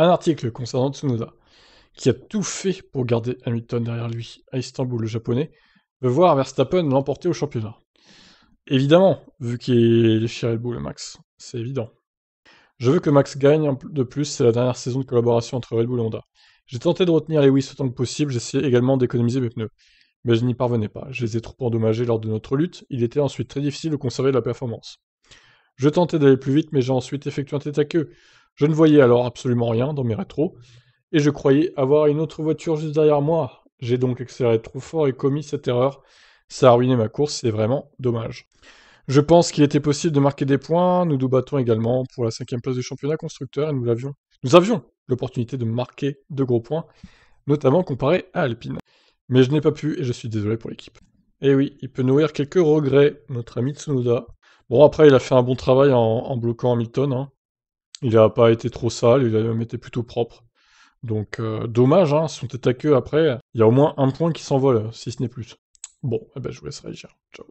un article concernant Tsunoda, qui a tout fait pour garder Hamilton derrière lui à Istanbul, le japonais, veut voir Verstappen l'emporter au championnat. Évidemment, vu qu'il est chez Red Bull, Max, c'est évident. Je veux que Max gagne de plus, c'est la dernière saison de collaboration entre Red Bull et Honda. J'ai tenté de retenir les Lewis autant que possible, essayé également d'économiser mes pneus. Mais je n'y parvenais pas, je les ai trop endommagés lors de notre lutte, il était ensuite très difficile de conserver la performance. Je tentais d'aller plus vite, mais j'ai ensuite effectué un tête à queue. Je ne voyais alors absolument rien dans mes rétros, et je croyais avoir une autre voiture juste derrière moi. J'ai donc accéléré trop fort et commis cette erreur. Ça a ruiné ma course, c'est vraiment dommage. Je pense qu'il était possible de marquer des points. Nous nous battons également pour la cinquième place du championnat constructeur et nous l'avions. Nous avions l'opportunité de marquer de gros points, notamment comparé à Alpine. Mais je n'ai pas pu et je suis désolé pour l'équipe. Et eh oui, il peut nourrir quelques regrets, notre ami Tsunoda. Bon, après, il a fait un bon travail en, bloquant Hamilton. Hein. Il n'a pas été trop sale, il a même été plutôt propre. Donc euh, dommage, hein, si on queue après, il y a au moins un point qui s'envole, si ce n'est plus. Bon, eh ben, je vous laisse réagir. Ciao.